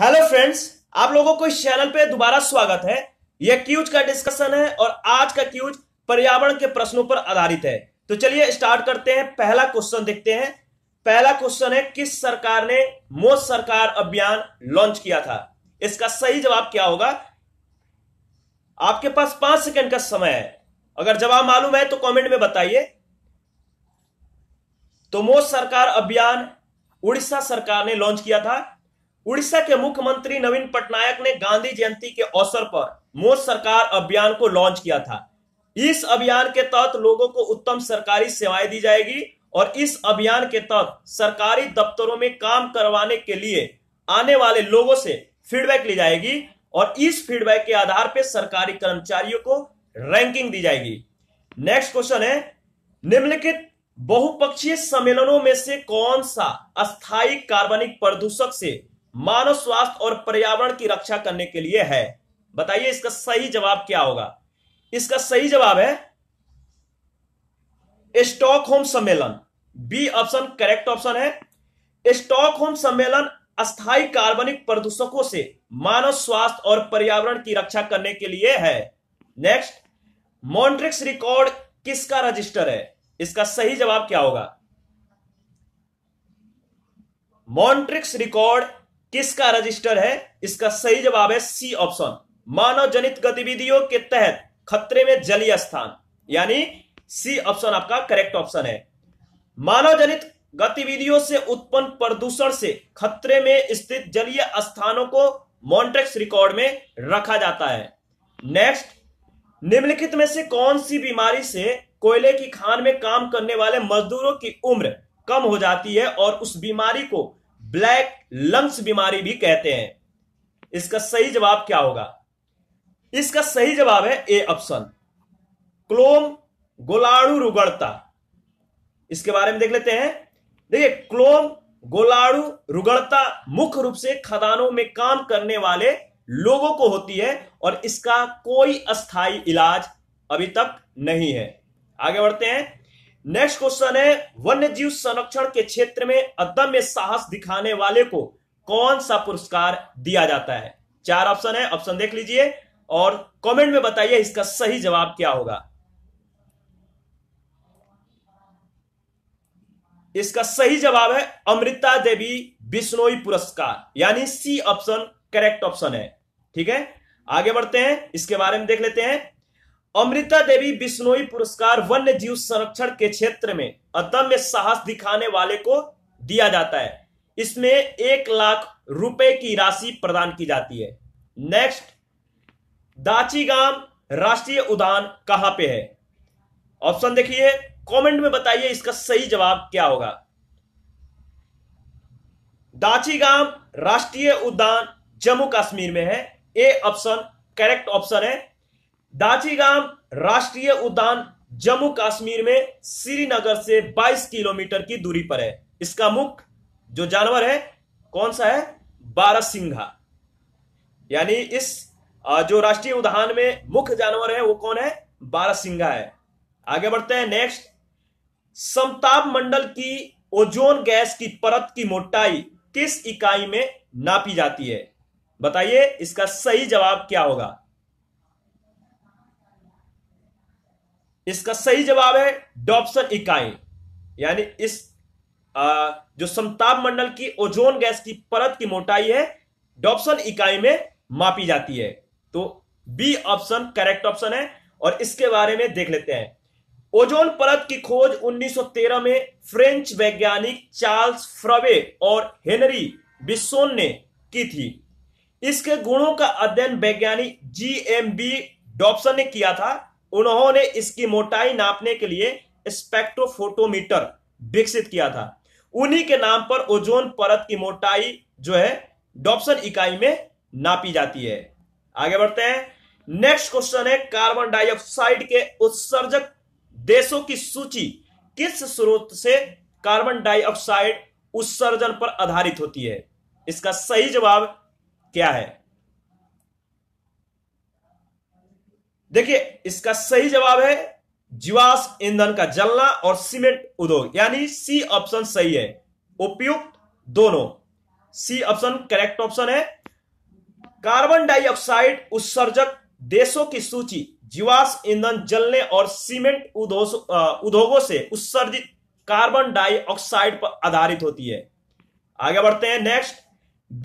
hello friends आप लोगों को इस चैनल पे दोबारा स्वागत है यह क्यूज का डिस्कशन है और आज का क्यूज पर्यावरण के प्रश्नों पर आधारित है तो चलिए स्टार्ट करते हैं पहला क्वेश्चन देखते हैं पहला क्वेश्चन है किस सरकार ने मोद सरकार अभियान लॉन्च किया था इसका सही जवाब क्या होगा आपके पास पांच सेकेंड का समय है अगर जवाब मालूम है तो कॉमेंट में बताइए तो मोद सरकार अभियान उड़ीसा सरकार ने लॉन्च किया था उड़ीसा के मुख्यमंत्री नवीन पटनायक ने गांधी जयंती के अवसर पर मोदी सरकार अभियान को लॉन्च किया था इस अभियान के तहत लोगों को उत्तम सरकारी सेवाएं दी जाएगी और इस अभियान के तहत सरकारी दफ्तरों में काम करवाने के लिए आने वाले लोगों से फीडबैक ली जाएगी और इस फीडबैक के आधार पर सरकारी कर्मचारियों को रैंकिंग दी जाएगी नेक्स्ट क्वेश्चन है निम्नलिखित बहुपक्षीय सम्मेलनों में से कौन सा अस्थायी कार्बनिक प्रदूषक से मानव स्वास्थ्य और पर्यावरण की रक्षा करने के लिए है बताइए इसका सही जवाब क्या होगा इसका सही जवाब है स्टॉक होम सम्मेलन बी ऑप्शन करेक्ट ऑप्शन है स्टॉक होम सम्मेलन अस्थाई कार्बनिक प्रदूषकों से मानव स्वास्थ्य और पर्यावरण की रक्षा करने के लिए है नेक्स्ट मॉन्ट्रिक्स रिकॉर्ड किसका रजिस्टर है इसका सही जवाब क्या होगा मॉन्ट्रिक्स रिकॉर्ड किसका रजिस्टर है इसका सही जवाब है सी ऑप्शन मानव जनित गतिविधियों के तहत खतरे में जलीय स्थान यानी सी ऑप्शन आपका करेक्ट ऑप्शन है मानव जनित गतिविधियों से उत्पन्न प्रदूषण से खतरे में स्थित जलीय स्थानों को मॉन्ट्रेक्स रिकॉर्ड में रखा जाता है नेक्स्ट निम्नलिखित में से कौन सी बीमारी से कोयले की खान में काम करने वाले मजदूरों की उम्र कम हो जाती है और उस बीमारी को ब्लैक लंग्स बीमारी भी कहते हैं इसका सही जवाब क्या होगा इसका सही जवाब है ए ऑप्शन क्लोम गोलाड़ू रुगड़ता इसके बारे में देख लेते हैं देखिए क्लोम गोलाड़ू रुगड़ता मुख्य रूप से खदानों में काम करने वाले लोगों को होती है और इसका कोई अस्थाई इलाज अभी तक नहीं है आगे बढ़ते हैं नेक्स्ट क्वेश्चन है वन्य जीव संरक्षण के क्षेत्र में अदम्य साहस दिखाने वाले को कौन सा पुरस्कार दिया जाता है चार ऑप्शन है ऑप्शन देख लीजिए और कमेंट में बताइए इसका सही जवाब क्या होगा इसका सही जवाब है अमृता देवी बिश्नोई पुरस्कार यानी सी ऑप्शन करेक्ट ऑप्शन है ठीक है आगे बढ़ते हैं इसके बारे में देख लेते हैं अमृता देवी बिश्नोई पुरस्कार वन्य जीव संरक्षण के क्षेत्र में अदम्य साहस दिखाने वाले को दिया जाता है इसमें एक लाख रुपए की राशि प्रदान की जाती है नेक्स्ट दाचीगाम राष्ट्रीय उद्यान कहां पे है ऑप्शन देखिए कमेंट में बताइए इसका सही जवाब क्या होगा दाचीगाम राष्ट्रीय उद्यान जम्मू कश्मीर में है ए ऑप्शन करेक्ट ऑप्शन है दाचीगाम राष्ट्रीय उद्यान जम्मू कश्मीर में श्रीनगर से 22 किलोमीटर की दूरी पर है इसका मुख्य जो जानवर है कौन सा है सिंघा यानी इस जो राष्ट्रीय उद्यान में मुख्य जानवर है वो कौन है सिंघा है आगे बढ़ते हैं नेक्स्ट समताप मंडल की ओजोन गैस की परत की मोटाई किस इकाई में नापी जाती है बताइए इसका सही जवाब क्या होगा इसका सही जवाब है डॉप्सन इकाई यानी इस आ, जो समताप मंडल की ओजोन गैस की परत की मोटाई है डॉप्सन इकाई में मापी जाती है तो बी ऑप्शन करेक्ट ऑप्शन है और इसके बारे में देख लेते हैं ओजोन परत की खोज 1913 में फ्रेंच वैज्ञानिक चार्ल्स फ्रवे और हेनरी बिस्सोन ने की थी इसके गुणों का अध्ययन वैज्ञानिक जी एम बी डॉप्सन ने किया था उन्होंने इसकी मोटाई नापने के लिए स्पेक्ट्रोफोटोमीटर विकसित किया था उन्हीं के नाम पर ओजोन परत की मोटाई जो है डॉप्सन इकाई में नापी जाती है आगे बढ़ते हैं नेक्स्ट क्वेश्चन है कार्बन डाइऑक्साइड के उत्सर्जक देशों की सूची किस स्रोत से कार्बन डाइऑक्साइड उत्सर्जन पर आधारित होती है इसका सही जवाब क्या है देखिए इसका सही जवाब है जीवाश्म ईंधन का जलना और सीमेंट उद्योग यानी सी ऑप्शन सही है उपयुक्त दोनों सी ऑप्शन करेक्ट ऑप्शन है कार्बन डाइऑक्साइड उत्सर्जक देशों की सूची जीवाश्म ईंधन जलने और सीमेंट उद्योगों से उत्सर्जित कार्बन डाइऑक्साइड पर आधारित होती है आगे बढ़ते हैं नेक्स्ट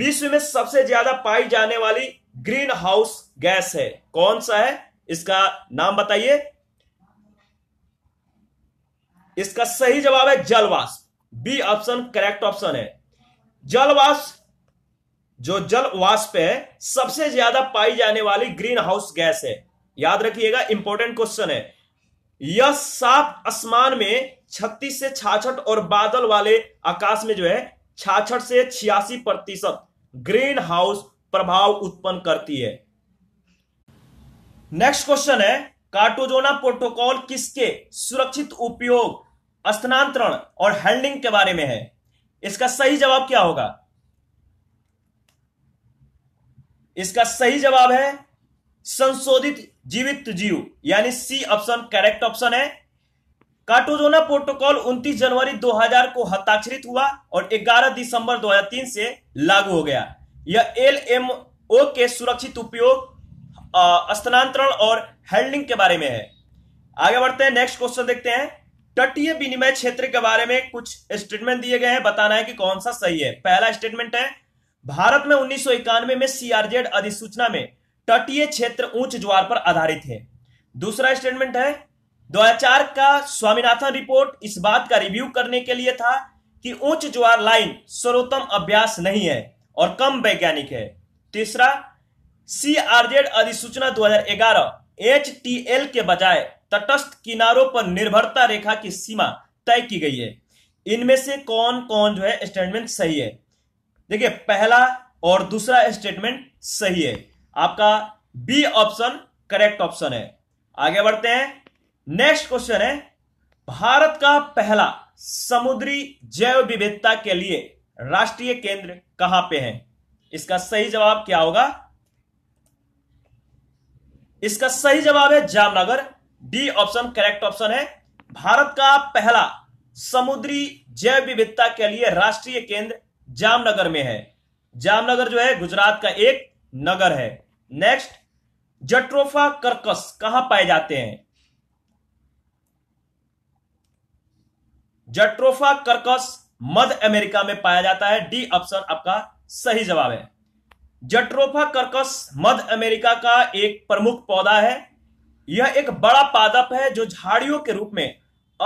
विश्व में सबसे ज्यादा पाई जाने वाली ग्रीन हाउस गैस है कौन सा है इसका नाम बताइए इसका सही जवाब है जलवास बी ऑप्शन करेक्ट ऑप्शन है जलवास जो जलवास पे है सबसे ज्यादा पाई जाने वाली ग्रीन हाउस गैस है याद रखिएगा इंपॉर्टेंट क्वेश्चन है यह साफ आसमान में छत्तीस से छाछठ और बादल वाले आकाश में जो है छाछठ से छियासी प्रतिशत ग्रीन हाउस प्रभाव उत्पन्न करती है नेक्स्ट क्वेश्चन है कार्टोजोना प्रोटोकॉल किसके सुरक्षित उपयोग स्थानांतरण और हैंडलिंग के बारे में है इसका सही जवाब क्या होगा इसका सही जवाब है संशोधित जीवित जीव यानी सी ऑप्शन करेक्ट ऑप्शन है कार्टोजोना प्रोटोकॉल 29 जनवरी 2000 को हस्ताक्षरित हुआ और 11 दिसंबर 2003 से लागू हो गया यह एल एम ओ के सुरक्षित उपयोग स्थानांतरण और हेल्डिंग के बारे में है आगे बढ़ते हैं नेक्स्ट क्वेश्चन देखते हैं तटीय विनिमय क्षेत्र के बारे में कुछ स्टेटमेंट दिए गए हैं बताना है कि कौन सा सही है पहला स्टेटमेंट है भारत में उन्नीस में सीआरजेड अधिसूचना में तटीय क्षेत्र ऊंच ज्वार पर आधारित है दूसरा स्टेटमेंट है दो का स्वामीनाथन रिपोर्ट इस बात का रिव्यू करने के लिए था कि उच्च ज्वार लाइन सर्वोत्तम अभ्यास नहीं है और कम वैज्ञानिक है तीसरा सीआरजेड अधिसूचना 2011 एल के बजाय तटस्थ किनारों पर निर्भरता रेखा की सीमा तय की गई है इनमें से कौन कौन जो है स्टेटमेंट सही है देखिए पहला और दूसरा स्टेटमेंट सही है आपका बी ऑप्शन करेक्ट ऑप्शन है आगे बढ़ते हैं नेक्स्ट क्वेश्चन है भारत का पहला समुद्री जैव विविधता के लिए राष्ट्रीय केंद्र कहां पे है इसका सही जवाब क्या होगा इसका सही जवाब है Jamnagar D option correct option है भारत का पहला समुद्री जैव विविधता के लिए राष्ट्रीय केंद्र जामनगर में है जामनगर जो है गुजरात का एक नगर है नेक्स्ट जट्रोफा कर्कस कहां पाए जाते हैं जट्रोफा कर्कस मध्य अमेरिका में पाया जाता है डी ऑप्शन आपका सही जवाब है जट्रोफा कर्कस मध्य अमेरिका का एक प्रमुख पौधा है यह एक बड़ा पादप है जो झाड़ियों के रूप में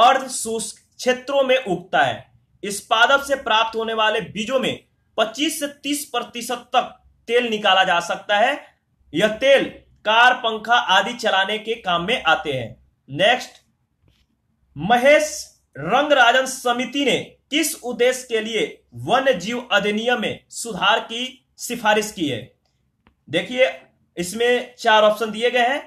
अर्ध शुष्क क्षेत्रों में उगता है इस पादप से प्राप्त होने वाले बीजों में 25 से 30 प्रतिशत तक तेल निकाला जा सकता है यह तेल कार पंखा आदि चलाने के काम में आते हैं नेक्स्ट महेश रंगराजन समिति ने किस उद्देश्य के लिए वन्य जीव अधिनियम में सुधार की सिफारिश की है देखिए इसमें चार ऑप्शन दिए गए हैं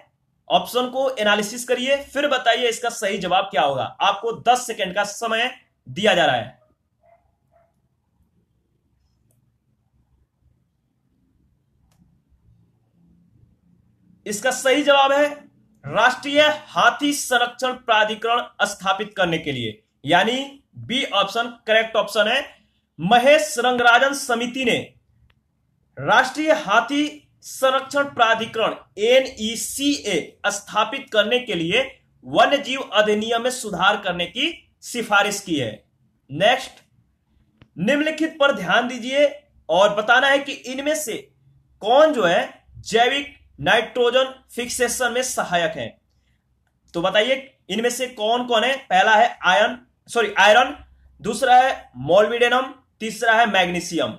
ऑप्शन को एनालिसिस करिए फिर बताइए इसका सही जवाब क्या होगा आपको 10 सेकंड का समय दिया जा रहा है इसका सही जवाब है राष्ट्रीय हाथी संरक्षण प्राधिकरण स्थापित करने के लिए यानी बी ऑप्शन करेक्ट ऑप्शन है महेश रंगराजन समिति ने राष्ट्रीय हाथी संरक्षण प्राधिकरण एनईसीए e स्थापित करने के लिए वन्य जीव अधिनियम में सुधार करने की सिफारिश की है नेक्स्ट निम्नलिखित पर ध्यान दीजिए और बताना है कि इनमें से कौन जो है जैविक नाइट्रोजन फिक्सेशन में सहायक है तो बताइए इनमें से कौन कौन है पहला है आयन सॉरी आयरन दूसरा है मोलविडेनम तीसरा है मैग्नीशियम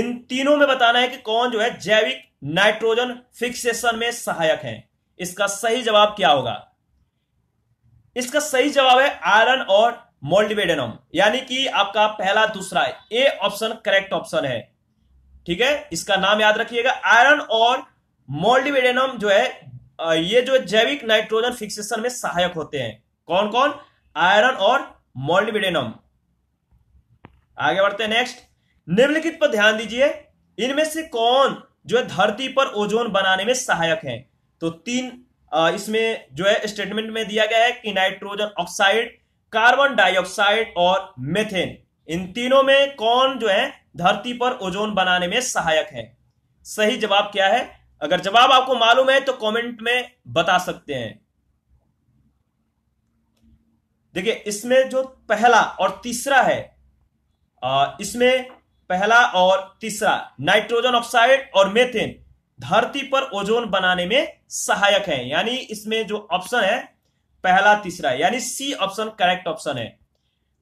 इन तीनों में बताना है कि कौन जो है जैविक नाइट्रोजन फिक्सेशन में सहायक है इसका सही जवाब क्या होगा इसका सही जवाब है आयरन और मोल्डिवेडेनम यानी कि आपका पहला दूसरा ए ऑप्शन करेक्ट ऑप्शन है ठीक है इसका नाम याद रखिएगा आयरन और मोल्डिवेडेनम जो है ये जो जैविक नाइट्रोजन फिक्सेशन में सहायक होते हैं कौन कौन आयरन और मोल्डिवेडेनम आगे बढ़ते हैं नेक्स्ट निम्नलिखित पर ध्यान दीजिए इनमें से कौन जो है धरती पर ओजोन बनाने में सहायक है तो तीन इसमें जो है स्टेटमेंट में दिया गया है कि नाइट्रोजन ऑक्साइड कार्बन डाइऑक्साइड और मेथेन इन तीनों में कौन जो है धरती पर ओजोन बनाने में सहायक है सही जवाब क्या है अगर जवाब आपको मालूम है तो कमेंट में बता सकते हैं देखिए इसमें जो पहला और तीसरा है इसमें पहला और तीसरा नाइट्रोजन ऑक्साइड और मेथेन धरती पर ओजोन बनाने में सहायक है यानी इसमें जो ऑप्शन है पहला तीसरा यानी सी ऑप्शन करेक्ट ऑप्शन है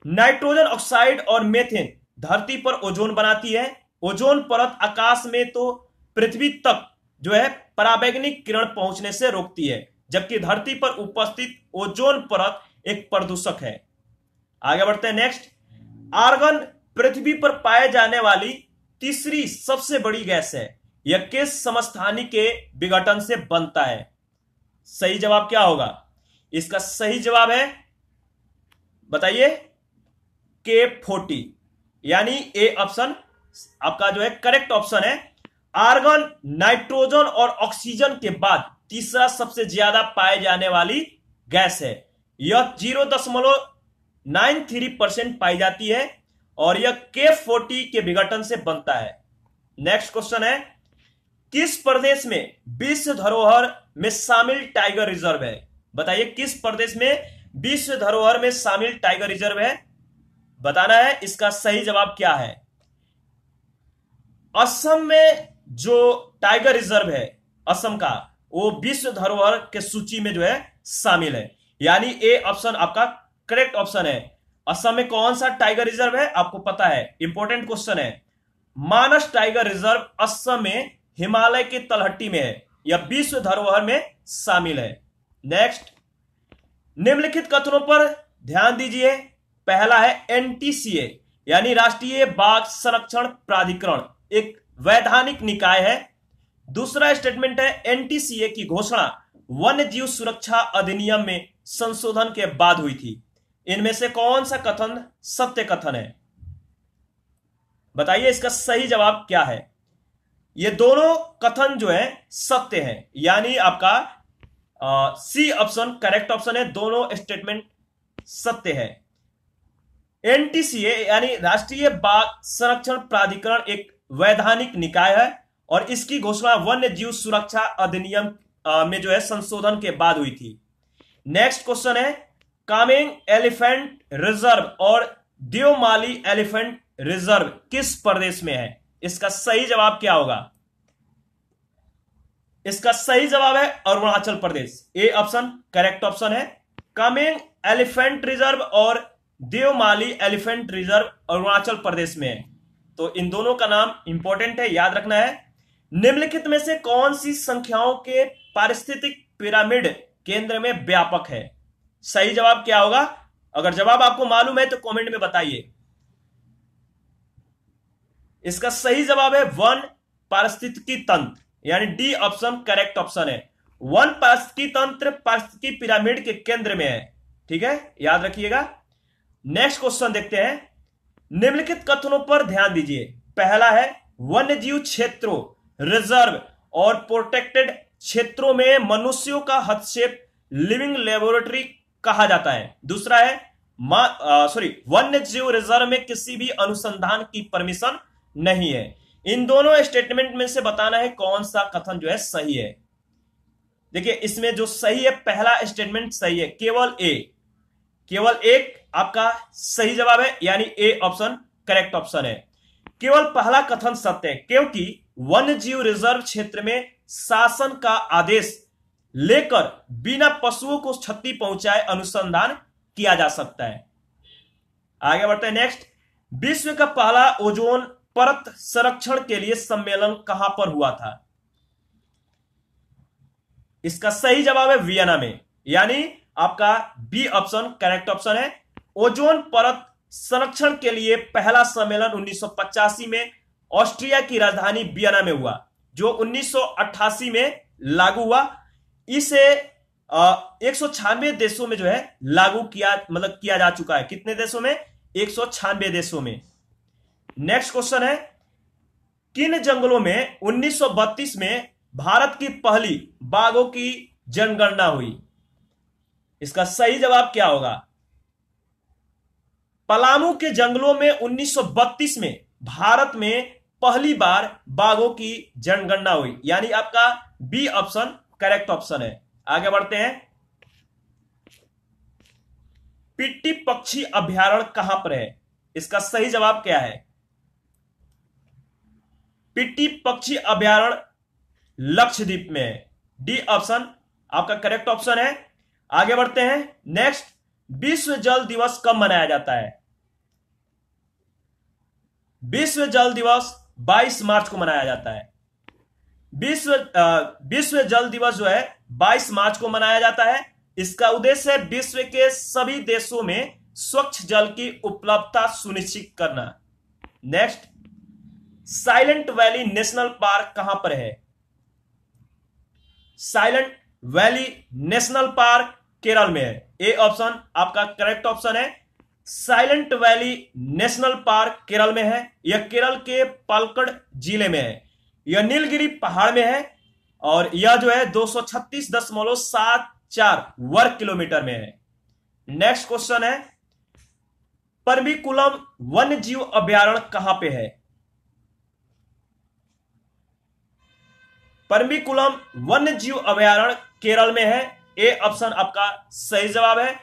नाइट्रोजन ऑक्साइड और मेथेन धरती पर ओजोन बनाती है ओजोन परत आकाश में तो पृथ्वी तक जो है पराबैग्निक किरण पहुंचने से रोकती है जबकि धरती पर उपस्थित ओजोन परत एक प्रदूषक है आगे बढ़ते हैं नेक्स्ट आर्गन पृथ्वी पर पाए जाने वाली तीसरी सबसे बड़ी गैस है यह किस समस्थानी के विघटन से बनता है सही जवाब क्या होगा इसका सही जवाब है बताइए के फोर्टी यानी ए ऑप्शन आपका जो है करेक्ट ऑप्शन है आर्गन नाइट्रोजन और ऑक्सीजन के बाद तीसरा सबसे ज्यादा पाए जाने वाली गैस है यह जीरो दशमलव नाइन थ्री परसेंट पाई जाती है और यह के फोर्टी के विघटन से बनता है नेक्स्ट क्वेश्चन है किस प्रदेश में विश्व धरोहर में शामिल टाइगर रिजर्व है बताइए किस प्रदेश में विश्व धरोहर में शामिल टाइगर रिजर्व है बताना है इसका सही जवाब क्या है असम में जो टाइगर रिजर्व है असम का वो विश्व धरोहर के सूची में जो है शामिल है यानी ए ऑप्शन आपका करेक्ट ऑप्शन है असम में कौन सा टाइगर रिजर्व है आपको पता है इंपॉर्टेंट क्वेश्चन है मानस टाइगर रिजर्व असम में हिमालय के तलहट्टी में है यह विश्व धरोहर में शामिल है नेक्स्ट निम्नलिखित कथनों पर ध्यान दीजिए पहला है एनटीसीए यानी राष्ट्रीय बाघ संरक्षण प्राधिकरण एक वैधानिक निकाय है दूसरा स्टेटमेंट है एनटीसीए की घोषणा वन्य जीव सुरक्षा अधिनियम में संशोधन के बाद हुई थी इनमें से कौन सा कथन सत्य कथन है बताइए इसका सही जवाब क्या है ये दोनों कथन जो है सत्य हैं यानी आपका सी ऑप्शन करेक्ट ऑप्शन है दोनों स्टेटमेंट सत्य है एनटीसीए यानी राष्ट्रीय बाघ संरक्षण प्राधिकरण एक वैधानिक निकाय है और इसकी घोषणा वन्य जीव सुरक्षा अधिनियम में जो है संशोधन के बाद हुई थी नेक्स्ट क्वेश्चन है कामिंग एलिफेंट रिजर्व और देवमाली एलिफेंट रिजर्व किस प्रदेश में है इसका सही जवाब क्या होगा इसका सही जवाब है Arunachal Pradesh A option correct option है कामिंग एलिफेंट रिजर्व और देवमाली एलिफेंट रिजर्व अरुणाचल प्रदेश में है तो इन दोनों का नाम इंपॉर्टेंट है याद रखना है निम्नलिखित में से कौन सी संख्याओं के पारिस्थितिक पिरामिड केंद्र में व्यापक है सही जवाब क्या होगा अगर जवाब आपको मालूम है तो कमेंट में बताइए इसका सही जवाब है वन पारिस्थितिकी तंत्र यानी डी ऑप्शन करेक्ट ऑप्शन है वन पारिस्थितिकी तंत्र पारिस्थितिकी पिरामिड के केंद्र में है ठीक है याद रखिएगा नेक्स्ट क्वेश्चन देखते हैं निम्नलिखित कथनों पर ध्यान दीजिए पहला है वन्य जीव क्षेत्रों रिजर्व और प्रोटेक्टेड क्षेत्रों में मनुष्यों का हस्तक्षेप लिविंग लेबोरेटरी कहा जाता है दूसरा है सॉरी वन्य जीव रिजर्व में किसी भी अनुसंधान की परमिशन नहीं है इन दोनों स्टेटमेंट में से बताना है कौन सा कथन जो है सही है देखिए इसमें जो सही है पहला स्टेटमेंट सही है केवल ए केवल एक आपका सही जवाब है यानी ए ऑप्शन करेक्ट ऑप्शन है केवल पहला कथन सत्य है क्योंकि वन्य जीव रिजर्व क्षेत्र में शासन का आदेश लेकर बिना पशुओं को क्षति पहुंचाए अनुसंधान किया जा सकता है आगे बढ़ते हैं नेक्स्ट विश्व का पहला ओजोन परत संरक्षण के लिए सम्मेलन कहां पर हुआ था इसका सही जवाब है वियना में यानी आपका बी ऑप्शन करेक्ट ऑप्शन है ओजोन परत संरक्षण के लिए पहला सम्मेलन 1985 में ऑस्ट्रिया की राजधानी वियना में हुआ जो 1988 में लागू हुआ इसे एक सौ छियानवे देशों में जो है लागू किया मतलब किया जा चुका है कितने देशों में एक सौ छियानवे देशों में नेक्स्ट क्वेश्चन है किन जंगलों में 1932 में भारत की पहली बाघों की जनगणना हुई इसका सही जवाब क्या होगा पलामू के जंगलों में 1932 में भारत में पहली बार बाघों की जनगणना हुई यानी आपका बी ऑप्शन करेक्ट ऑप्शन है आगे बढ़ते हैं पिट्टी पक्षी अभ्यारण कहां पर है इसका सही जवाब क्या है पिट्टी पक्षी अभ्यारण लक्षद्वीप में है डी ऑप्शन आपका करेक्ट ऑप्शन है आगे बढ़ते हैं नेक्स्ट विश्व जल दिवस कब मनाया जाता है विश्व जल दिवस 22 मार्च को मनाया जाता है विश्व विश्व जल दिवस जो है 22 मार्च को मनाया जाता है इसका उद्देश्य है विश्व के सभी देशों में स्वच्छ जल की उपलब्धता सुनिश्चित करना next Silent Valley National Park कहां पर है Silent Valley National Park Kerala में है ए ऑप्शन आपका करेक्ट ऑप्शन है Silent Valley National Park Kerala में है यह केरल के पालकड़ जिले में है यह नीलगिरी पहाड़ में है और यह जो है दो वर्ग किलोमीटर में है नेक्स्ट क्वेश्चन है परमिकुलम वन्य जीव अभ्यारण्य कहां पे है परमिकुलम वन्य जीव अभ्यारण्य केरल में है ए ऑप्शन आपका सही जवाब है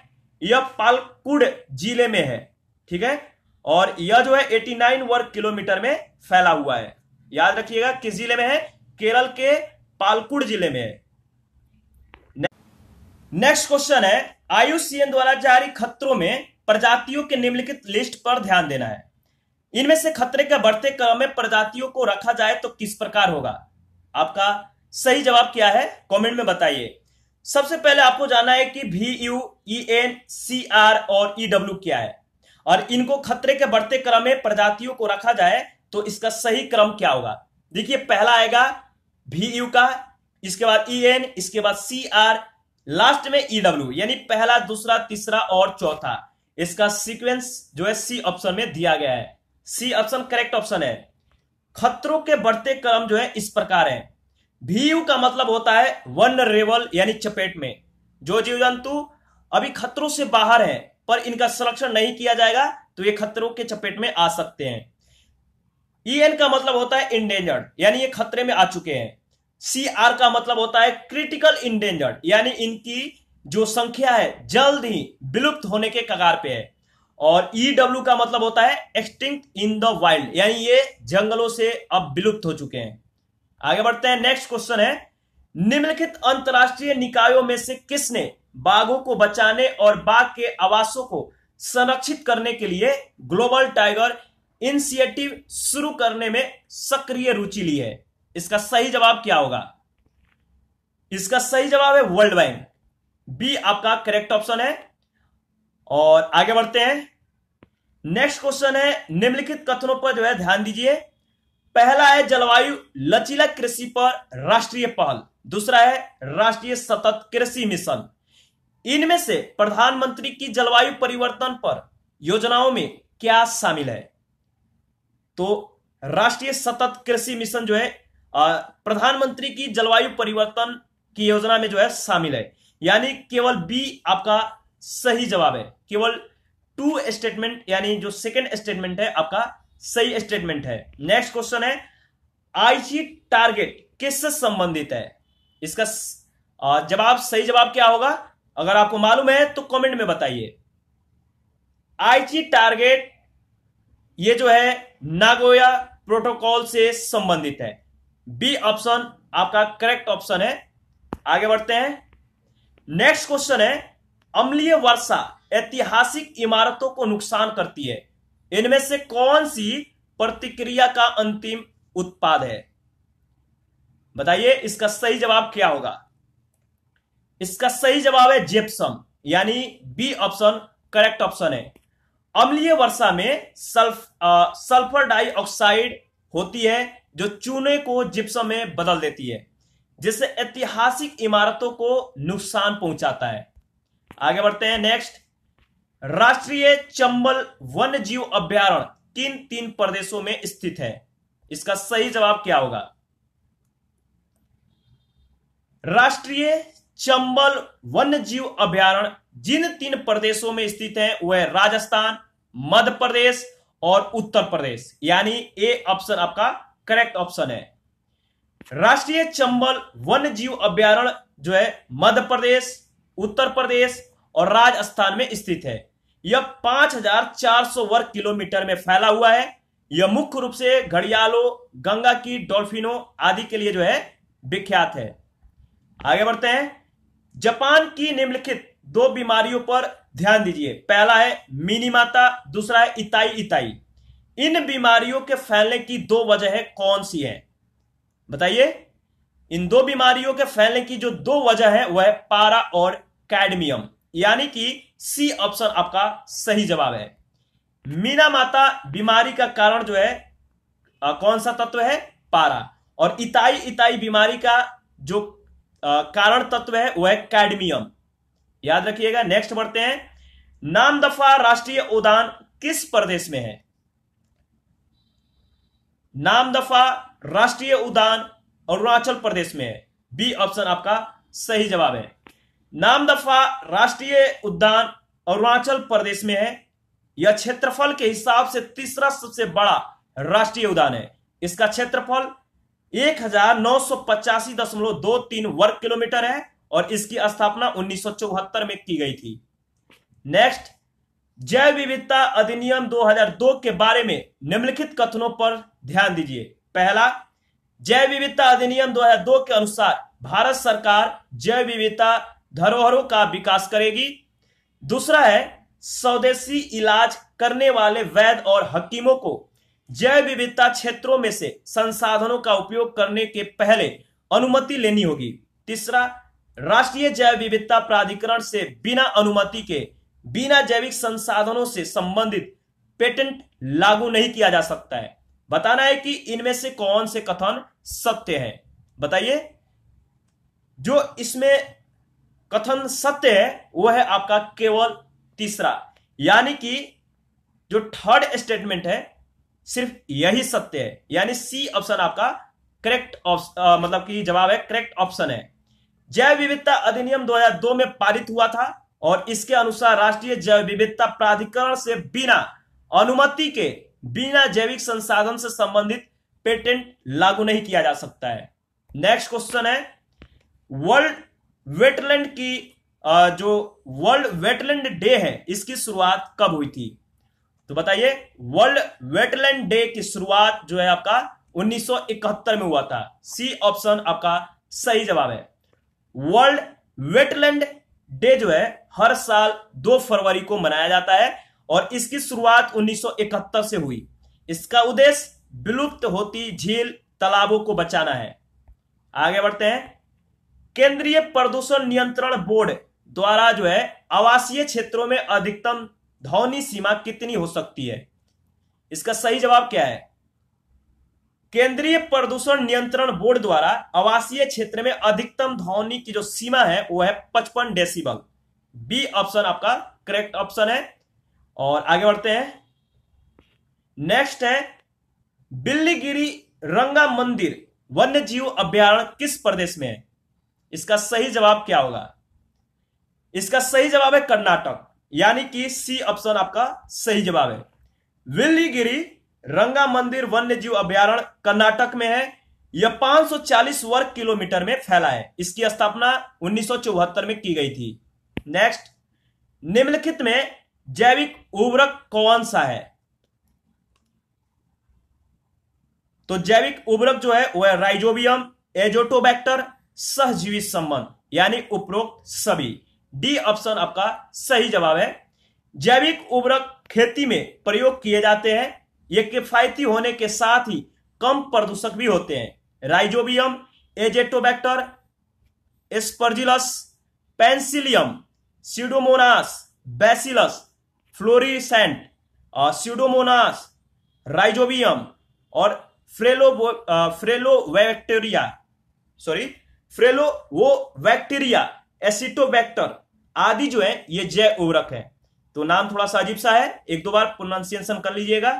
यह पालकुड जिले में है ठीक है और यह जो है 89 वर्ग किलोमीटर में फैला हुआ है याद रखिएगा किस जिले में है केरल के पालकुड़ जिले में है नेक्स्ट क्वेश्चन है आयुषीएन द्वारा जारी खतरों में प्रजातियों के निम्नलिखित लिस्ट पर ध्यान देना है इनमें से खतरे के बढ़ते क्रम में प्रजातियों को रखा जाए तो किस प्रकार होगा आपका सही जवाब क्या है कमेंट में बताइए सबसे पहले आपको जानना है कि भी U E N C R और ईडब्ल्यू e क्या है और इनको खतरे के बढ़ते क्रम में प्रजातियों को रखा जाए तो इसका सही क्रम क्या होगा देखिए पहला आएगा भी यू का इसके बाद ई e एन इसके बाद सी आर लास्ट में ई e डब्ल्यू यानी पहला दूसरा तीसरा और चौथा इसका सीक्वेंस जो है सी ऑप्शन में दिया गया है सी ऑप्शन करेक्ट ऑप्शन है खतरों के बढ़ते क्रम जो है इस प्रकार है भीयू का मतलब होता है वन रेवल यानी चपेट में जो जीव जंतु अभी खतरों से बाहर है पर इनका संरक्षण नहीं किया जाएगा तो ये खतरों के चपेट में आ सकते हैं ईएन e का मतलब होता है इंडेंजर्ड यानी ये खतरे में आ चुके हैं सी आर का मतलब होता है क्रिटिकल इंडेंजर्ड यानी इनकी जो संख्या है जल्द ही विलुप्त होने के कगार पे है और ईडब्ल्यू e का मतलब होता है एक्सटिंक्ट इन द वाइल्ड यानी ये जंगलों से अब विलुप्त हो चुके हैं आगे बढ़ते हैं नेक्स्ट क्वेश्चन है निम्नलिखित अंतर्राष्ट्रीय निकायों में से किसने बाघों को बचाने और बाघ के आवासों को संरक्षित करने के लिए ग्लोबल टाइगर इनिशिएटिव शुरू करने में सक्रिय रुचि ली है इसका सही जवाब क्या होगा इसका सही जवाब है वर्ल्ड बैंक बी आपका करेक्ट ऑप्शन है और आगे बढ़ते हैं नेक्स्ट क्वेश्चन है निम्नलिखित कथनों पर जो है ध्यान दीजिए पहला है जलवायु लचीला कृषि पर राष्ट्रीय पहल दूसरा है राष्ट्रीय सतत कृषि मिशन इनमें से प्रधानमंत्री की जलवायु परिवर्तन पर योजनाओं में क्या शामिल है तो राष्ट्रीय सतत कृषि मिशन जो है प्रधानमंत्री की जलवायु परिवर्तन की योजना में जो है शामिल है यानी केवल बी आपका सही जवाब है केवल टू स्टेटमेंट यानी जो सेकंड स्टेटमेंट है आपका सही स्टेटमेंट है नेक्स्ट क्वेश्चन है आईजी टारगेट किससे संबंधित है इसका जवाब सही जवाब क्या होगा अगर आपको मालूम है तो कमेंट में बताइए आईजी टारगेट ये जो है नागोया प्रोटोकॉल से संबंधित है बी ऑप्शन आपका करेक्ट ऑप्शन है आगे बढ़ते हैं नेक्स्ट क्वेश्चन है अम्लीय वर्षा ऐतिहासिक इमारतों को नुकसान करती है इनमें से कौन सी प्रतिक्रिया का अंतिम उत्पाद है बताइए इसका सही जवाब क्या होगा इसका सही जवाब है जेप्सम यानी बी ऑप्शन करेक्ट ऑप्शन है अम्लीय वर्षा में सल्फ आ, सल्फर डाइऑक्साइड होती है जो चूने को जिप्सम में बदल देती है जिससे ऐतिहासिक इमारतों को नुकसान पहुंचाता है आगे बढ़ते हैं नेक्स्ट राष्ट्रीय चंबल वन्य जीव अभ्यारण किन तीन प्रदेशों में स्थित है इसका सही जवाब क्या होगा राष्ट्रीय चंबल वन्य जीव अभ्यारण जिन तीन प्रदेशों में स्थित है वह राजस्थान मध्य प्रदेश और उत्तर प्रदेश यानी ए ऑप्शन आपका करेक्ट ऑप्शन है राष्ट्रीय चंबल वन्य जीव अभ्यारण जो है मध्य प्रदेश उत्तर प्रदेश और राजस्थान में स्थित है यह 5,400 वर्ग किलोमीटर में फैला हुआ है यह मुख्य रूप से घड़ियालों गंगा की डॉल्फिनों आदि के लिए जो है विख्यात है आगे बढ़ते हैं जापान की निम्नलिखित दो बीमारियों पर ध्यान दीजिए पहला है मिनी माता दूसरा है इताई इताई इन बीमारियों के फैलने की दो वजह कौन सी है बताइए इन दो बीमारियों के फैलने की जो दो वजह है वह है पारा और कैडमियम यानी कि सी ऑप्शन आपका सही जवाब है मीना माता बीमारी का कारण जो है आ, कौन सा तत्व है पारा और इताई इताई बीमारी का जो आ, कारण तत्व है वह है कैडमियम याद रखिएगा नेक्स्ट बढ़ते हैं नामदफा राष्ट्रीय उद्यान किस प्रदेश में है नामदफा राष्ट्रीय उद्यान अरुणाचल प्रदेश में है बी ऑप्शन आपका सही जवाब है नामदफा राष्ट्रीय उद्यान अरुणाचल प्रदेश में है यह क्षेत्रफल के हिसाब से तीसरा सबसे बड़ा राष्ट्रीय उद्यान है इसका क्षेत्रफल एक हजार नौ सौ पचासी दशमलव दो तीन वर्ग किलोमीटर है और इसकी स्थापना उन्नीस में की गई थी नेक्स्ट जैव विविधता अधिनियम 2002 के बारे में निम्नलिखित कथनों पर ध्यान दीजिए पहला जैव विविधता अधिनियम 2002 के अनुसार भारत सरकार जैव विविधता धरोहरों का विकास करेगी दूसरा है स्वदेशी इलाज करने वाले वैद्य और हकीमों को जैव विविधता क्षेत्रों में से संसाधनों का उपयोग करने के पहले अनुमति लेनी होगी तीसरा राष्ट्रीय जैव विविधता प्राधिकरण से बिना अनुमति के बिना जैविक संसाधनों से संबंधित पेटेंट लागू नहीं किया जा सकता है बताना है कि इनमें से कौन से कथन सत्य है बताइए जो इसमें कथन सत्य है वह है आपका केवल तीसरा यानी कि जो थर्ड स्टेटमेंट है सिर्फ यही सत्य है यानी सी ऑप्शन आपका करेक्ट ऑप्शन मतलब कि जवाब है करेक्ट ऑप्शन है जैव विविधता अधिनियम 2002 में पारित हुआ था और इसके अनुसार राष्ट्रीय जैव विविधता प्राधिकरण से बिना अनुमति के बिना जैविक संसाधन से संबंधित पेटेंट लागू नहीं किया जा सकता है नेक्स्ट क्वेश्चन है वर्ल्ड वेटलैंड की जो वर्ल्ड वेटलैंड डे है इसकी शुरुआत कब हुई थी तो बताइए वर्ल्ड वेटलैंड डे की शुरुआत जो है आपका 1971 में हुआ था सी ऑप्शन आपका सही जवाब है वर्ल्ड वेटलैंड डे जो है हर साल दो फरवरी को मनाया जाता है और इसकी शुरुआत 1971 से हुई इसका उद्देश्य विलुप्त होती झील तालाबों को बचाना है आगे बढ़ते हैं केंद्रीय प्रदूषण नियंत्रण बोर्ड द्वारा जो है आवासीय क्षेत्रों में अधिकतम ध्वनि सीमा कितनी हो सकती है इसका सही जवाब क्या है केंद्रीय प्रदूषण नियंत्रण बोर्ड द्वारा आवासीय क्षेत्र में अधिकतम ध्वनि की जो सीमा है वो है पचपन डेसीबल बी ऑप्शन आपका करेक्ट ऑप्शन है और आगे बढ़ते हैं नेक्स्ट है बिल्लीगिरी रंगा मंदिर वन्य जीव अभ्यारण्य किस प्रदेश में है इसका सही जवाब क्या होगा इसका सही जवाब है कर्नाटक यानी कि सी ऑप्शन आपका सही जवाब है बिल्लीगिरी रंगा मंदिर वन्य जीव अभ्यारण कर्नाटक में है यह 540 वर्ग किलोमीटर में फैला है इसकी स्थापना उन्नीस में की गई थी नेक्स्ट निम्नलिखित में जैविक उर्वरक कौन सा है तो जैविक उर्वरक जो है वह राइजोबियम एजोटोबैक्टर सहजीवी संबंध यानी उपरोक्त सभी डी ऑप्शन आपका सही जवाब है जैविक उर्वरक खेती में प्रयोग किए जाते हैं ये किफायती होने के साथ ही कम प्रदूषक भी होते हैं Rhizobium Azotobacter Aspergillus Penicillium Pseudomonas Bacillus fluorescent Pseudomonas Rhizobium और फ्रेलो फ्रेलो वैक्टेरिया सॉरी फ्रेलो वो वैक्टेरिया एसिटोबैक्टर आदि जो है ये जैव उर्वरक है तो नाम थोड़ा सा अजीब सा है एक दो बार प्रोनाउंसिएशन कर लीजिएगा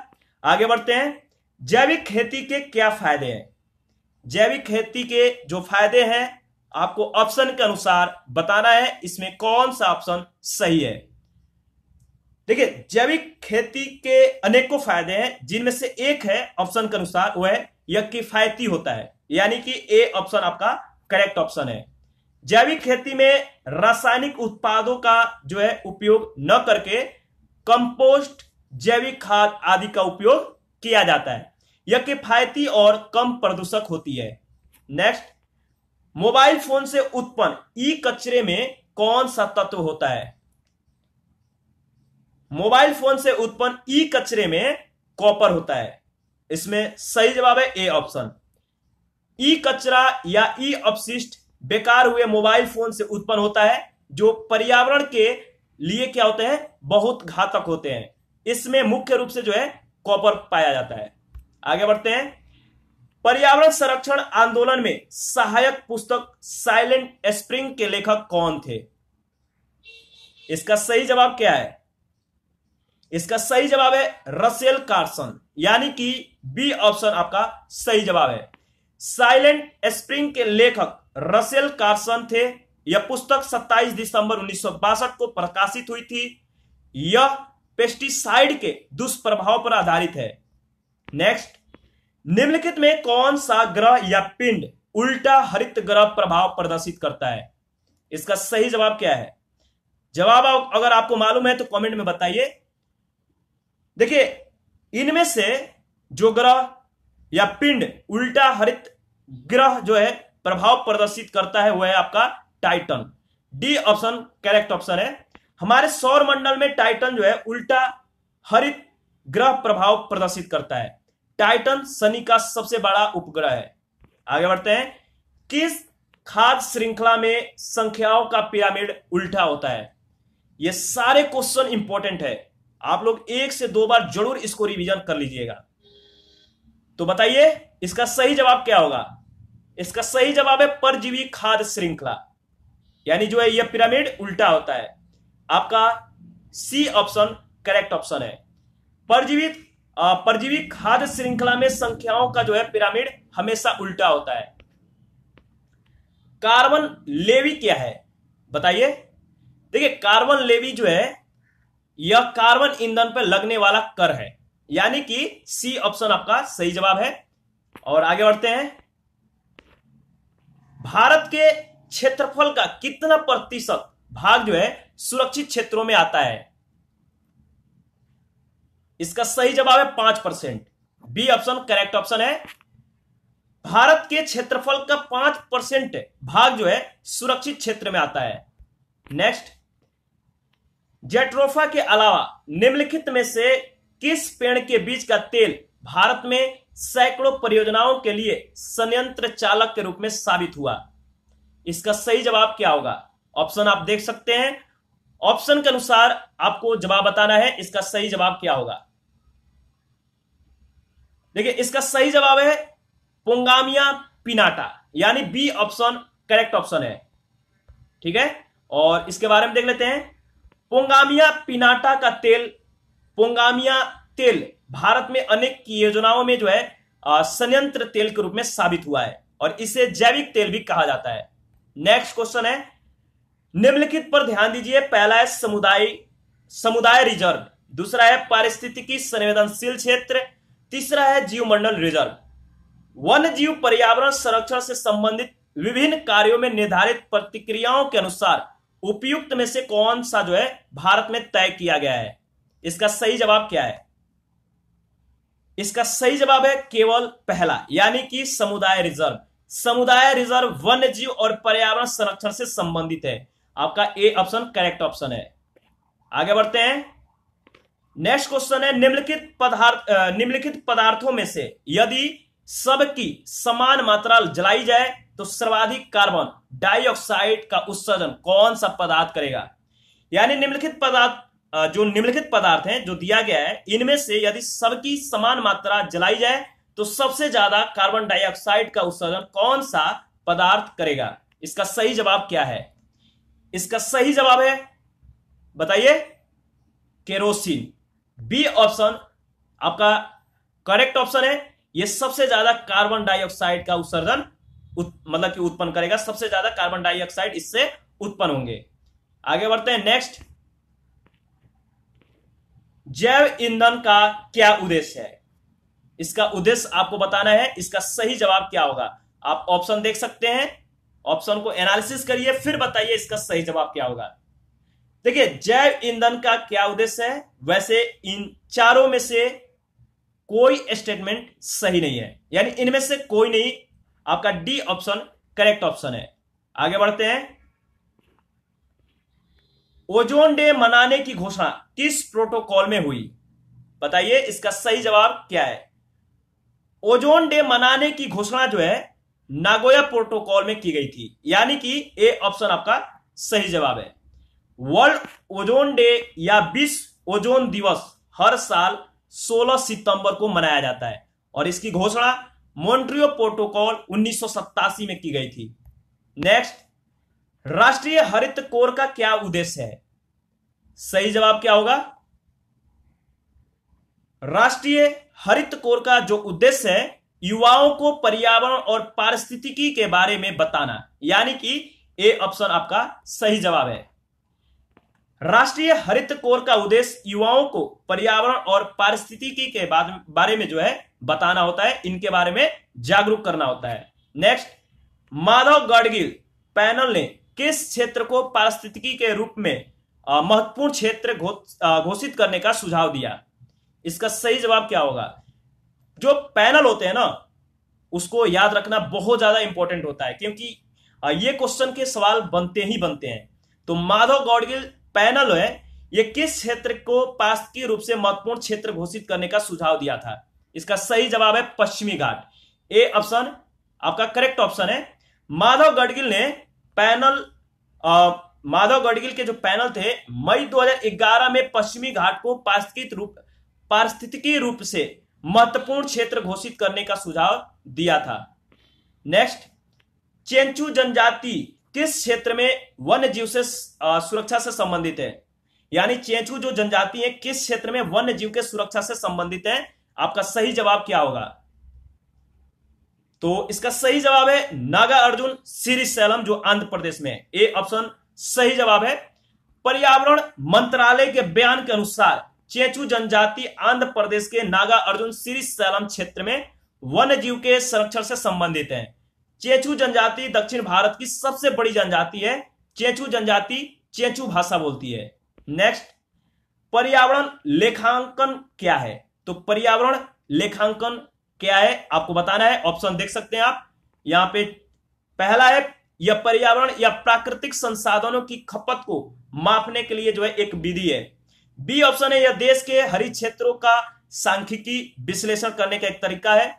आगे बढ़ते हैं जैविक खेती के क्या फायदे हैं जैविक खेती के जो फायदे हैं आपको ऑप्शन के अनुसार बताना है इसमें कौन सा ऑप्शन सही है देखिए जैविक खेती के अनेकों फायदे हैं जिनमें से एक है ऑप्शन के अनुसार वह है यह किफायती होता है यानी कि ए ऑप्शन आपका करेक्ट ऑप्शन है जैविक खेती में रासायनिक उत्पादों का जो है उपयोग न करके कंपोस्ट जैविक खाद आदि का उपयोग किया जाता है यह किफायती और कम प्रदूषक होती है नेक्स्ट मोबाइल फोन से उत्पन्न ई कचरे में कौन सा तत्व होता है मोबाइल फोन से उत्पन्न ई कचरे में कॉपर होता है इसमें सही जवाब है ए ऑप्शन ई कचरा या ई अपशिष्ट बेकार हुए मोबाइल फोन से उत्पन्न होता है जो पर्यावरण के लिए क्या होते हैं बहुत घातक होते हैं इसमें मुख्य रूप से जो है कॉपर पाया जाता है आगे बढ़ते हैं पर्यावरण संरक्षण आंदोलन में सहायक पुस्तक साइलेंट स्प्रिंग के लेखक कौन थे इसका सही जवाब क्या है इसका सही जवाब है रसेल कार्सन यानी कि बी ऑप्शन आपका सही जवाब है साइलेंट स्प्रिंग के लेखक रसेल कार्सन थे यह पुस्तक 27 दिसंबर उन्नीस को प्रकाशित हुई थी यह पेस्टिसाइड के दुष्प्रभाव पर आधारित है नेक्स्ट निम्नलिखित में कौन सा ग्रह या पिंड उल्टा हरित ग्रह प्रभाव प्रदर्शित करता है इसका सही जवाब क्या है जवाब अगर आपको मालूम है तो कमेंट में बताइए देखिए इनमें से जो ग्रह या पिंड उल्टा हरित ग्रह जो है प्रभाव प्रदर्शित करता है वह है आपका Titan D option correct option है हमारे सौर मंडल में टाइटन जो है उल्टा हरित ग्रह प्रभाव प्रदर्शित करता है टाइटन शनि का सबसे बड़ा उपग्रह है आगे बढ़ते हैं किस खाद्य श्रृंखला में संख्याओं का पिरामिड उल्टा होता है ये सारे क्वेश्चन इंपॉर्टेंट है आप लोग एक से दो बार जरूर इसको रिवीजन कर लीजिएगा तो बताइए इसका सही जवाब क्या होगा इसका सही जवाब है परजीवी खाद्य श्रृंखला यानी जो है यह पिरामिड उल्टा होता है आपका सी ऑप्शन करेक्ट ऑप्शन है परजीवित परजीवी खाद्य श्रृंखला में संख्याओं का जो है पिरामिड हमेशा उल्टा होता है कार्बन लेवी क्या है बताइए देखिए कार्बन लेवी जो है यह कार्बन ईंधन पर लगने वाला कर है यानी कि सी ऑप्शन आपका सही जवाब है और आगे बढ़ते हैं भारत के क्षेत्रफल का कितना प्रतिशत भाग जो है सुरक्षित क्षेत्रों में आता है इसका सही जवाब है पांच percent B option correct option है भारत के क्षेत्रफल का पांच परसेंट भाग जो है सुरक्षित क्षेत्र में आता है नेक्स्ट जेट्रोफा के अलावा निम्नलिखित में से किस पेड़ के बीज का तेल भारत में सैकड़ों परियोजनाओं के लिए संयंत्र चालक के रूप में साबित हुआ इसका सही जवाब क्या होगा ऑप्शन आप देख सकते हैं ऑप्शन के अनुसार आपको जवाब बताना है इसका सही जवाब क्या होगा देखिए इसका सही जवाब है पोंगामिया पिनाटा यानी बी ऑप्शन करेक्ट ऑप्शन है ठीक है और इसके बारे में देख लेते हैं पोंगामिया पिनाटा का तेल पोंगामिया तेल भारत में अनेक योजनाओं में जो है संयंत्र तेल के रूप में साबित हुआ है और इसे जैविक तेल भी कहा जाता है नेक्स्ट क्वेश्चन है निम्नलिखित पर ध्यान दीजिए पहला है समुदाय समुदाय रिजर्व दूसरा है पारिस्थितिकी संवेदनशील क्षेत्र तीसरा है जीव मंडल रिजर्व वन जीव पर्यावरण संरक्षण से संबंधित विभिन्न कार्यों में निर्धारित प्रतिक्रियाओं के अनुसार उपयुक्त में से कौन सा जो है भारत में तय किया गया है इसका सही जवाब क्या है इसका सही जवाब है केवल पहला यानी कि समुदाय रिजर्व समुदाय रिजर्व वन्य जीव और पर्यावरण संरक्षण से संबंधित है आपका ए ऑप्शन करेक्ट ऑप्शन है आगे बढ़ते हैं नेक्स्ट क्वेश्चन है निम्नलिखित पदार्थ निम्नलिखित पदार्थों में से यदि सबकी समान मात्रा जलाई जाए तो सर्वाधिक कार्बन डाइऑक्साइड का उत्सर्जन कौन सा पदार्थ करेगा यानी निम्नलिखित पदार्थ जो निम्नलिखित पदार्थ हैं जो दिया गया है इनमें से यदि सबकी समान मात्रा जलाई जाए तो सबसे ज्यादा कार्बन डाइऑक्साइड का उत्सर्जन कौन सा पदार्थ करेगा इसका सही जवाब क्या है इसका सही जवाब है बताइए केरोसिन बी ऑप्शन आपका करेक्ट ऑप्शन है यह सबसे ज्यादा कार्बन डाइऑक्साइड का उत्सर्जन उत, मतलब कि उत्पन्न करेगा सबसे ज्यादा कार्बन डाइऑक्साइड इससे उत्पन्न होंगे आगे बढ़ते हैं नेक्स्ट जैव ईंधन का क्या उद्देश्य है इसका उद्देश्य आपको बताना है इसका सही जवाब क्या होगा आप ऑप्शन देख सकते हैं ऑप्शन को एनालिसिस करिए फिर बताइए इसका सही जवाब क्या होगा देखिए जैव ईंधन का क्या उद्देश्य है वैसे इन चारों में से कोई स्टेटमेंट सही नहीं है यानी इनमें से कोई नहीं आपका डी ऑप्शन करेक्ट ऑप्शन है आगे बढ़ते हैं ओजोन डे मनाने की घोषणा किस प्रोटोकॉल में हुई बताइए इसका सही जवाब क्या है ओजोन डे मनाने की घोषणा जो है नागोया प्रोटोकॉल में की गई थी यानी कि ए ऑप्शन आपका सही जवाब है वर्ल्ड ओजोन डे या विश्व ओजोन दिवस हर साल 16 सितंबर को मनाया जाता है और इसकी घोषणा मोन्ट्रियो प्रोटोकॉल उन्नीस में की गई थी नेक्स्ट राष्ट्रीय हरित कोर का क्या उद्देश्य है सही जवाब क्या होगा राष्ट्रीय हरित कोर का जो उद्देश्य है युवाओं को पर्यावरण और पारिस्थितिकी के बारे में बताना यानी कि ए ऑप्शन आपका सही जवाब है राष्ट्रीय हरित कोर का उद्देश्य युवाओं को पर्यावरण और पारिस्थितिकी के बारे में जो है बताना होता है इनके बारे में जागरूक करना होता है नेक्स्ट माधव गडगिल पैनल ने किस क्षेत्र को पारिस्थितिकी के रूप में महत्वपूर्ण क्षेत्र घोषित करने का सुझाव दिया इसका सही जवाब क्या होगा जो पैनल होते हैं ना उसको याद रखना बहुत ज्यादा इंपॉर्टेंट होता है क्योंकि ये क्वेश्चन के सवाल बनते ही बनते हैं तो माधव गौडगिल पैनल है ये किस क्षेत्र को पास्की रूप से महत्वपूर्ण क्षेत्र घोषित करने का सुझाव दिया था इसका सही जवाब है पश्चिमी घाट ए ऑप्शन आपका करेक्ट ऑप्शन है माधव गडगिल ने पैनल आ, माधव गडगिल के जो पैनल थे मई 2011 में पश्चिमी घाट को पारिस्थितिक रूप पारिस्थितिकी रूप से महत्वपूर्ण क्षेत्र घोषित करने का सुझाव दिया था नेक्स्ट चेंचू जनजाति किस क्षेत्र में वन्य जीव से सुरक्षा से संबंधित है यानी चेंचू जो जनजाति है किस क्षेत्र में वन्य जीव के सुरक्षा से संबंधित है आपका सही जवाब क्या होगा तो इसका सही जवाब है नागा अर्जुन श्री सैलम जो आंध्र प्रदेश में ए ऑप्शन सही जवाब है पर्यावरण मंत्रालय के बयान के अनुसार चेचू जनजाति आंध्र प्रदेश के नागा अर्जुन श्री सैलम क्षेत्र में वन्य जीव के संरक्षण से संबंधित है चेचू जनजाति दक्षिण भारत की सबसे बड़ी जनजाति है चेचू जनजाति चेचू भाषा बोलती है नेक्स्ट पर्यावरण लेखांकन क्या है तो पर्यावरण लेखांकन क्या है आपको बताना है ऑप्शन देख सकते हैं आप यहां पे पहला है यह पर्यावरण या प्राकृतिक संसाधनों की खपत को मापने के लिए जो है एक विधि है बी ऑप्शन है यह देश के हरित क्षेत्रों का सांख्यिकी विश्लेषण करने का एक तरीका है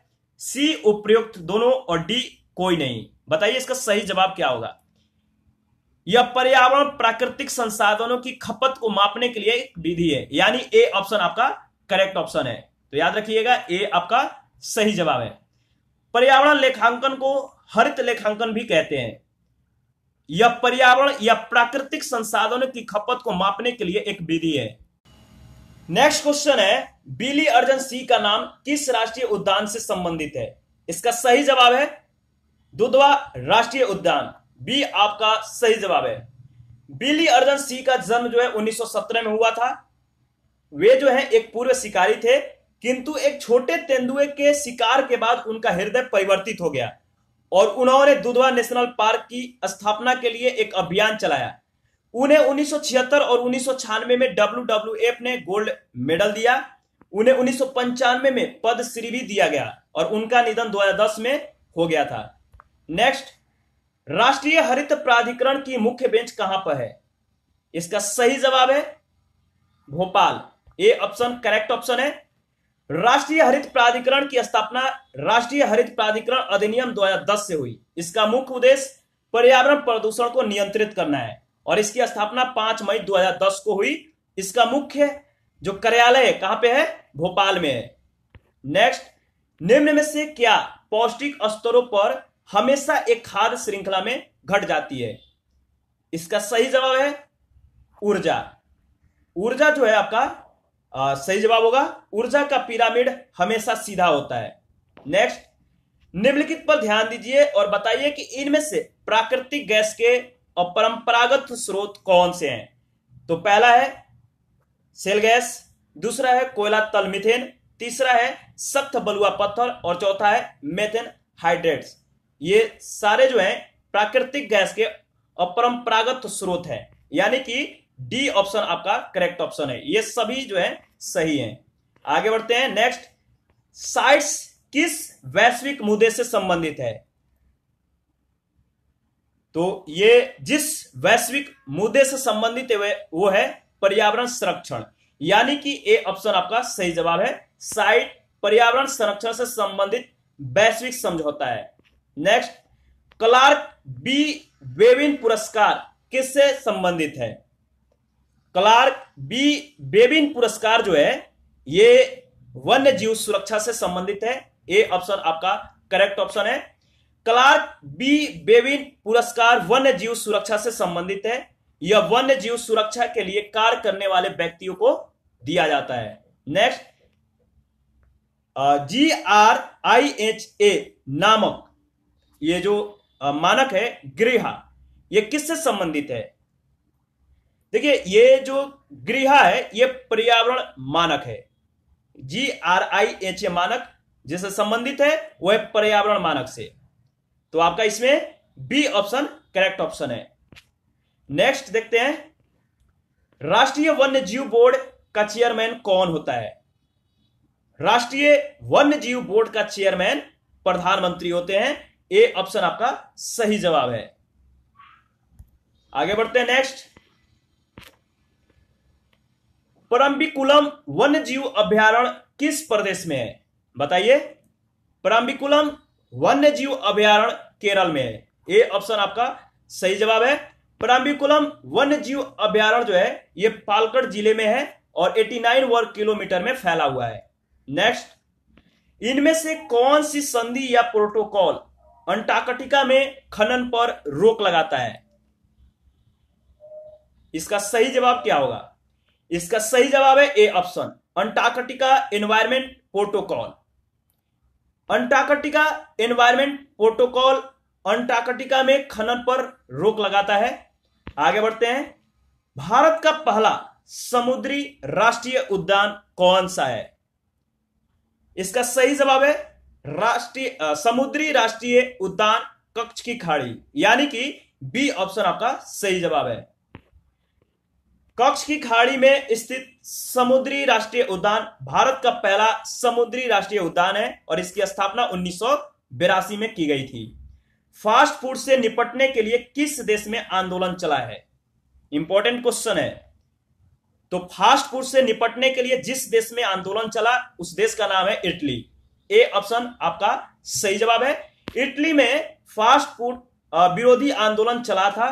सी उपयुक्त दोनों और डी कोई नहीं बताइए इसका सही जवाब क्या होगा यह पर्यावरण प्राकृतिक संसाधनों की खपत को मापने के लिए एक विधि है यानी ए ऑप्शन आपका करेक्ट ऑप्शन है तो याद रखिएगा ए आपका सही जवाब है पर्यावरण लेखांकन को हरित लेखांकन भी कहते हैं यह पर्यावरण या प्राकृतिक संसाधनों की खपत को मापने के लिए एक विधि है नेक्स्ट क्वेश्चन है बिली अर्जन सी का नाम किस राष्ट्रीय उद्यान से संबंधित है इसका सही जवाब है दुधवा राष्ट्रीय उद्यान बी आपका सही जवाब है बिली अर्जन सी का जन्म जो है 1917 में हुआ था वे जो है एक पूर्व शिकारी थे किंतु एक छोटे तेंदुए के शिकार के बाद उनका हृदय परिवर्तित हो गया और उन्होंने दुधवा नेशनल पार्क की स्थापना के लिए एक अभियान चलाया उन्हें 1976 और उन्नीस में डब्ल्यू ने गोल्ड मेडल दिया उन्हें उन्नीस में पद श्री भी दिया गया और उनका निधन 2010 में हो गया था नेक्स्ट राष्ट्रीय हरित प्राधिकरण की मुख्य बेंच कहां पर है इसका सही जवाब है Bhopal A option correct option है राष्ट्रीय हरित प्राधिकरण की स्थापना राष्ट्रीय हरित प्राधिकरण अधिनियम 2010 से हुई इसका मुख्य उद्देश्य पर्यावरण प्रदूषण को नियंत्रित करना है और इसकी स्थापना पांच मई 2010 को हुई इसका मुख्य जो कार्यालय कहां पे है भोपाल में है नेक्स्ट निम्न में से क्या पौष्टिक स्तरों पर हमेशा एक खाद्य श्रृंखला में घट जाती है इसका सही जवाब है ऊर्जा ऊर्जा जो है आपका आ, सही जवाब होगा ऊर्जा का पिरामिड हमेशा सीधा होता है नेक्स्ट निम्नलिखित पर ध्यान दीजिए और बताइए कि इनमें से प्राकृतिक गैस के और परंपरागत स्रोत कौन से हैं तो पहला है सेल गैस दूसरा है कोयला तल मिथेन तीसरा है सख्त बलुआ पत्थर और चौथा है मेथेन हाइड्रेट्स ये सारे जो हैं प्राकृतिक गैस के अपरंपरागत स्रोत हैं यानी कि डी ऑप्शन आपका करेक्ट ऑप्शन है ये सभी जो है सही हैं आगे बढ़ते हैं नेक्स्ट साइट्स किस वैश्विक मुद्दे से संबंधित है तो ये जिस वैश्विक मुद्दे से संबंधित है वो है पर्यावरण संरक्षण यानी कि ए ऑप्शन आपका सही जवाब है साइट पर्यावरण संरक्षण से संबंधित वैश्विक समझौता है नेक्स्ट क्लार्क बी बेविन पुरस्कार किससे संबंधित है क्लार्क बी बेबिन पुरस्कार जो है ये वन्य जीव सुरक्षा से संबंधित है ए ऑप्शन आपका करेक्ट ऑप्शन है क्लार्क बी बेविन पुरस्कार वन्य जीव सुरक्षा से संबंधित है यह वन्य जीव सुरक्षा के लिए कार्य करने वाले व्यक्तियों को दिया जाता है next G R I H A नामक ये जो मानक है गृह ये किससे संबंधित है देखिए ये जो गृह है ये पर्यावरण मानक है जी आर आई एच ए मानक जिससे संबंधित है वह पर्यावरण मानक से तो आपका इसमें बी ऑप्शन करेक्ट ऑप्शन है नेक्स्ट देखते हैं राष्ट्रीय वन्य जीव बोर्ड का चेयरमैन कौन होता है राष्ट्रीय वन्य जीव बोर्ड का चेयरमैन प्रधानमंत्री होते हैं ए ऑप्शन आपका सही जवाब है आगे बढ़ते हैं नेक्स्ट परम्बिकुलम वन्य जीव अभ्यारण किस प्रदेश में है बताइए परम्बिकुलम वन्य जीव अभ्यारण केरल में है ये ऑप्शन आपका सही जवाब है प्रांबिकुलम वन्य जीव अभ्यारण जो है ये पालकड़ जिले में है और 89 वर्ग किलोमीटर में फैला हुआ है नेक्स्ट इनमें से कौन सी संधि या प्रोटोकॉल अंटार्कटिका में खनन पर रोक लगाता है इसका सही जवाब क्या होगा इसका सही जवाब है A option Antarctica environment protocol Antarctica environment protocol Antarctica में खनन पर रोक लगाता है आगे बढ़ते हैं भारत का पहला समुद्री राष्ट्रीय उद्यान कौन सा है इसका सही जवाब है राष्ट्रीय समुद्री राष्ट्रीय उद्यान कक्ष की खाड़ी यानी कि बी ऑप्शन आपका सही जवाब है कक्ष की खाड़ी में स्थित समुद्री राष्ट्रीय उद्यान भारत का पहला समुद्री राष्ट्रीय उद्यान है और इसकी स्थापना उन्नीस में की गई थी फास्ट फूड से निपटने के लिए किस देश में आंदोलन चला है इंपॉर्टेंट क्वेश्चन है तो फास्ट फूड से निपटने के लिए जिस देश में आंदोलन चला उस देश का नाम है इटली ए ऑप्शन आपका सही जवाब है इटली में फास्ट फूड विरोधी आंदोलन चला था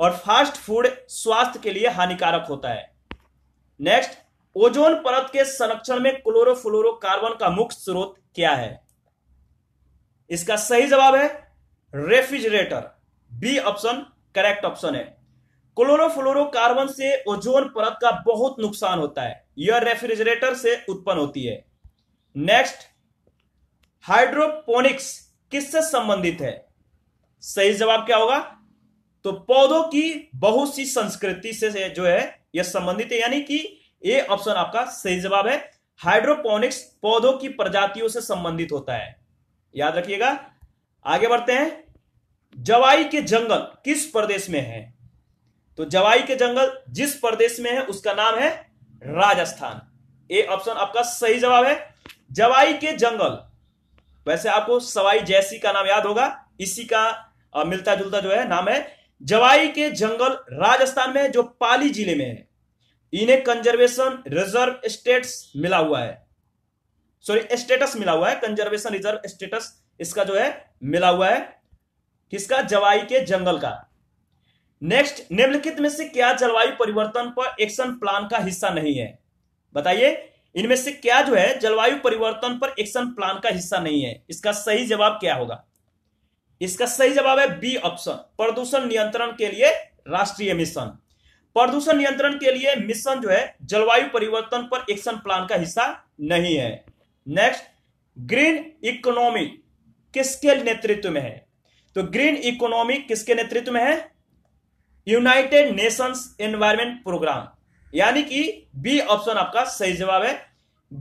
और फास्ट फूड स्वास्थ्य के लिए हानिकारक होता है नेक्स्ट ओजोन परत के संरक्षण में कार्बन का मुख्य स्रोत क्या है इसका सही जवाब है refrigerator B option correct option है कार्बन से ओजोन परत का बहुत नुकसान होता है यह रेफ्रिजरेटर से उत्पन्न होती है नेक्स्ट हाइड्रोपोनिक्स किससे संबंधित है सही जवाब क्या होगा तो पौधों की बहुत सी संस्कृति से जो है यह संबंधित है यानी कि ये ऑप्शन आपका सही जवाब है हाइड्रोपोनिक्स पौधों की प्रजातियों से संबंधित होता है याद रखिएगा आगे बढ़ते हैं जवाई के जंगल किस प्रदेश में है तो जवाई के जंगल जिस प्रदेश में है उसका नाम है राजस्थान ए ऑप्शन आपका सही जवाब है जवाई के जंगल वैसे आपको सवाई जैसी का नाम याद होगा इसी का मिलता जुलता जो है नाम है जवाई के जंगल राजस्थान में जो पाली जिले में है इन्हें कंजर्वेशन रिजर्व स्टेट्स मिला हुआ है सॉरी स्टेटस मिला हुआ है कंजर्वेशन रिजर्व स्टेटस इसका जो है मिला हुआ है किसका जवाई के जंगल का नेक्स्ट निम्नलिखित में से क्या जलवायु परिवर्तन पर एक्शन प्लान का हिस्सा नहीं है बताइए इनमें से क्या जो है जलवायु परिवर्तन पर एक्शन प्लान का हिस्सा नहीं है इसका सही जवाब क्या होगा इसका सही जवाब है बी ऑप्शन प्रदूषण नियंत्रण के लिए राष्ट्रीय मिशन प्रदूषण नियंत्रण के लिए मिशन जो है जलवायु परिवर्तन पर एक्शन प्लान का हिस्सा नहीं है नेक्स्ट ग्रीन इकोनॉमी किसके नेतृत्व में है तो ग्रीन इकोनॉमी किसके नेतृत्व में है यूनाइटेड नेशंस एनवायरमेंट प्रोग्राम यानी कि बी ऑप्शन आपका सही जवाब है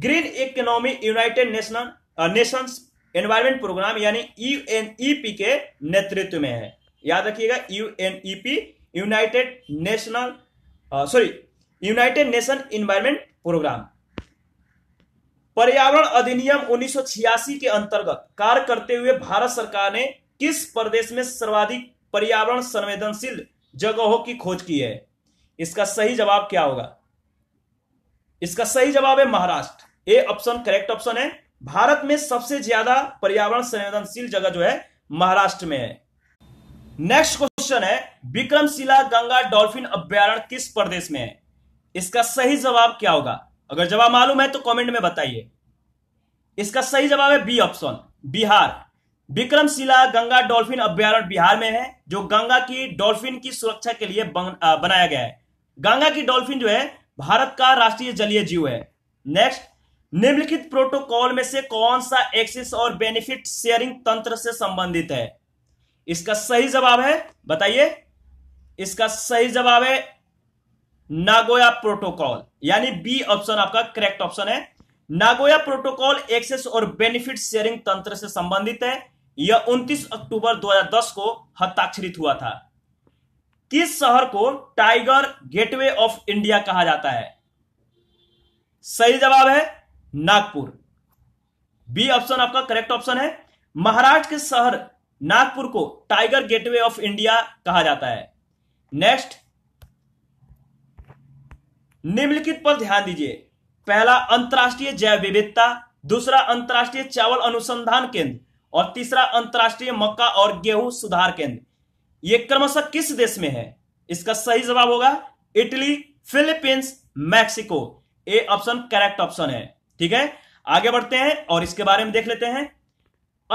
green economy United Nation Nations Environment Programme यानी यूएनईपी e e के नेतृत्व में है याद रखिएगा UNEP United National sorry United Nation Environment Programme पर्यावरण अधिनियम 1986 के अंतर्गत कार्य करते हुए भारत सरकार ने किस प्रदेश में सर्वाधिक पर्यावरण संवेदनशील जगहों की खोज की है इसका सही जवाब क्या होगा इसका सही जवाब है Maharashtra A option correct option है भारत में सबसे ज्यादा पर्यावरण संवेदनशील जगह जो है महाराष्ट्र में है नेक्स्ट क्वेश्चन है विक्रमशिला गंगा डॉल्फिन अभ्यारण किस प्रदेश में है इसका सही जवाब क्या होगा अगर जवाब मालूम है तो कमेंट में बताइए इसका सही जवाब है B option Bihar Vikramshila Ganga dolphin अभ्यारण बिहार में है जो गंगा की डॉल्फिन की सुरक्षा के लिए बन, आ, बनाया गया है गंगा की डॉल्फिन जो है भारत का राष्ट्रीय जलीय जीव है नेक्स्ट निम्नलिखित प्रोटोकॉल में से कौन सा एक्सिस और बेनिफिट शेयरिंग तंत्र से संबंधित है इसका सही जवाब है बताइए इसका सही जवाब है नागोया प्रोटोकॉल यानी बी ऑप्शन आपका करेक्ट ऑप्शन है नागोया प्रोटोकॉल एक्सेस और बेनिफिट शेयरिंग तंत्र से संबंधित है यह 29 अक्टूबर 2010 को हस्ताक्षरित हुआ था किस शहर को टाइगर गेटवे ऑफ इंडिया कहा जाता है सही जवाब है नागपुर बी ऑप्शन आपका करेक्ट ऑप्शन है महाराष्ट्र के शहर नागपुर को टाइगर गेटवे ऑफ इंडिया कहा जाता है नेक्स्ट निम्नलिखित पर ध्यान दीजिए पहला अंतर्राष्ट्रीय जैव विविधता दूसरा अंतर्राष्ट्रीय चावल अनुसंधान केंद्र और तीसरा अंतर्राष्ट्रीय मक्का और गेहूं सुधार केंद्र यह क्रमशः किस देश में है इसका सही जवाब होगा Italy Philippines Mexico A option correct option है ठीक है आगे बढ़ते हैं और इसके बारे में देख लेते हैं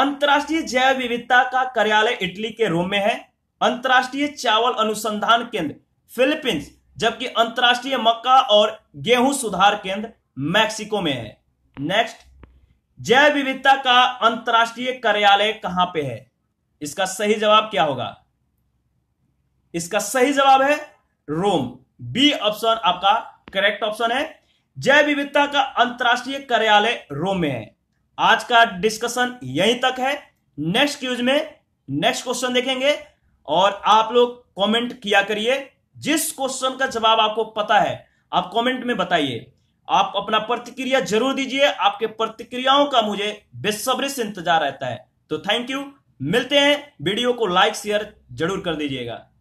अंतर्राष्ट्रीय जैव विविधता का कार्यालय इटली के रोम में है अंतर्राष्ट्रीय चावल अनुसंधान केंद्र फिलीपींस जबकि अंतर्राष्ट्रीय मक्का और गेहूं सुधार केंद्र मैक्सिको में है नेक्स्ट जैव विविधता का अंतर्राष्ट्रीय कार्यालय कहां पे है इसका सही जवाब क्या होगा इसका सही जवाब है रोम बी ऑप्शन आपका करेक्ट ऑप्शन है जैव विविधता का अंतर्राष्ट्रीय कार्यालय रोम में है आज का डिस्कशन यहीं तक है नेक्स्ट क्यूज में नेक्स्ट क्वेश्चन देखेंगे और आप लोग कमेंट किया करिए जिस क्वेश्चन का जवाब आपको पता है आप कमेंट में बताइए आप अपना प्रतिक्रिया जरूर दीजिए आपके प्रतिक्रियाओं का मुझे बेसब्री से इंतजार रहता है तो थैंक यू मिलते हैं वीडियो को लाइक शेयर जरूर कर दीजिएगा